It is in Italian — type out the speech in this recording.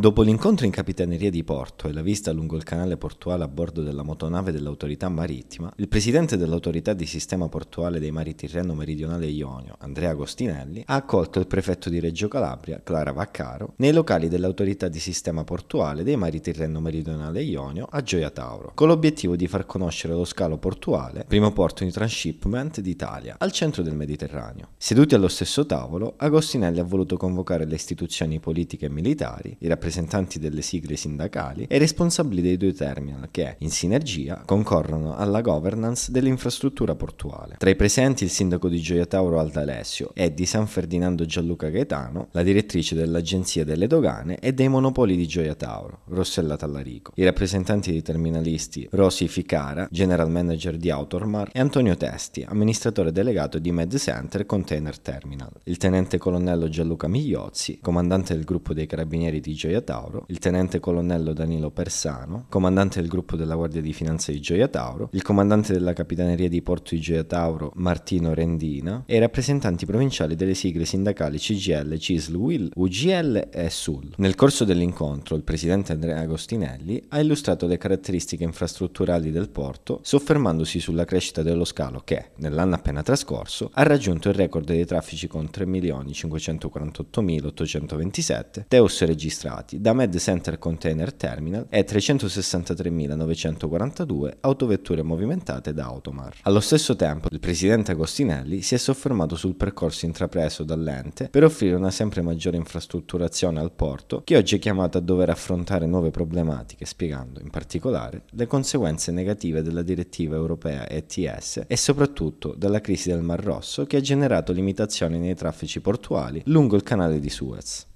Dopo l'incontro in Capitaneria di Porto e la vista lungo il canale portuale a bordo della motonave dell'autorità marittima, il presidente dell'autorità di sistema portuale dei mari Tirreno Meridionale Ionio, Andrea Agostinelli, ha accolto il prefetto di Reggio Calabria, Clara Vaccaro, nei locali dell'autorità di sistema portuale dei mari Tirreno Meridionale Ionio a Gioia Tauro, con l'obiettivo di far conoscere lo scalo portuale, primo porto in transshipment d'Italia, al centro del Mediterraneo. Seduti allo stesso tavolo, Agostinelli ha voluto convocare le istituzioni politiche e militari, i rappresentanti rappresentanti delle sigle sindacali e responsabili dei due terminal che, in sinergia, concorrono alla governance dell'infrastruttura portuale. Tra i presenti il sindaco di Gioia Tauro Alda Alessio e di San Ferdinando Gianluca Gaetano, la direttrice dell'Agenzia delle Dogane e dei Monopoli di Gioia Tauro, Rossella Tallarico, i rappresentanti dei terminalisti Rosi Ficara, general manager di Autormar, e Antonio Testi, amministratore delegato di Med Center Container Terminal, il tenente colonnello Gianluca Migliozzi, comandante del gruppo dei carabinieri di Gioia Gioia Tauro, il tenente colonnello Danilo Persano, comandante del gruppo della Guardia di Finanza di Gioia Tauro, il comandante della Capitaneria di Porto di Gioia Tauro Martino Rendina e i rappresentanti provinciali delle sigle sindacali CGL, CISL, UIL, UGL e SUL. Nel corso dell'incontro il presidente Andrea Agostinelli ha illustrato le caratteristiche infrastrutturali del porto, soffermandosi sulla crescita dello scalo che, nell'anno appena trascorso, ha raggiunto il record dei traffici con 3.548.827 teus registrati trasportati da Med Center Container Terminal e 363.942 autovetture movimentate da Automar. Allo stesso tempo, il presidente Agostinelli si è soffermato sul percorso intrapreso dall'ente per offrire una sempre maggiore infrastrutturazione al porto, che oggi è chiamato a dover affrontare nuove problematiche, spiegando in particolare le conseguenze negative della direttiva europea ETS e soprattutto della crisi del Mar Rosso che ha generato limitazioni nei traffici portuali lungo il canale di Suez.